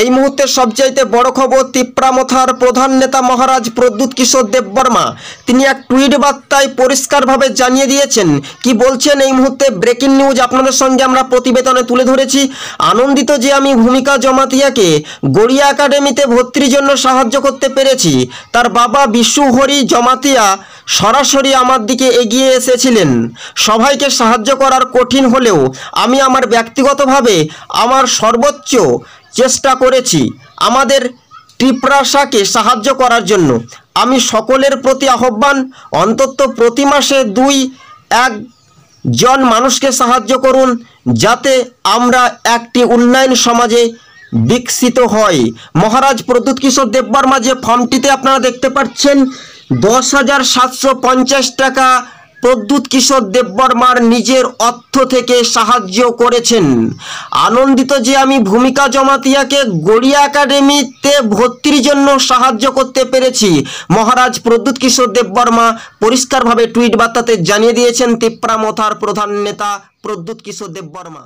এই মুহূর্তে সবচাইতে বড় খবর তিপ্রামথার প্রধান নেতা মহারাজ প্রদ্যুৎ কিশোর দেববর্মা তিনি এক টুইট বার্তায় পরিষ্কারভাবে জানিয়ে দিয়েছেন কি বলছেন এই মুহূর্তে ব্রেকিং নিউজ আপনাদের সঙ্গে আমরা প্রতিবেদনে তুলে ধরেছি আনন্দিত যে আমি ভূমিকা জমাতিয়াকে গড়িয়া একাডেমিতে ভর্তির জন্য সাহায্য করতে পেরেছি তার বাবা বিশ্বহরি হরি জমাতিয়া সরাসরি আমার দিকে এগিয়ে এসেছিলেন সবাইকে সাহায্য করার কঠিন হলেও আমি আমার ব্যক্তিগতভাবে আমার সর্বোচ্চ চেষ্টা করেছি আমাদের ত্রিপ্রাসাকে সাহায্য করার জন্য আমি সকলের প্রতি আহ্বান অন্তত প্রতি মাসে দুই এক জন মানুষকে সাহায্য করুন যাতে আমরা একটি উন্নয়ন সমাজে বিকশিত হয় মহারাজ প্রদ্যুৎ কিশোর দেববর্মা যে ফর্মটিতে আপনারা দেখতে পাচ্ছেন দশ হাজার সাতশো পঞ্চাশ টাকা প্রদ্যুৎ কিশোর দেববর্মার নিজের অর্থ থেকে সাহায্য করেছেন আনন্দিত যে আমি ভূমিকা জমাতিয়াকে গড়িয়া একাডেমিতে ভর্তির জন্য সাহায্য করতে পেরেছি মহারাজ প্রদ্যুৎ কিশোর দেববর্মা পরিষ্কারভাবে টুইট বার্তাতে জানিয়ে দিয়েছেন তিপ্রামথার মথার প্রধান নেতা প্রদ্যুৎ কিশোর দেববর্মা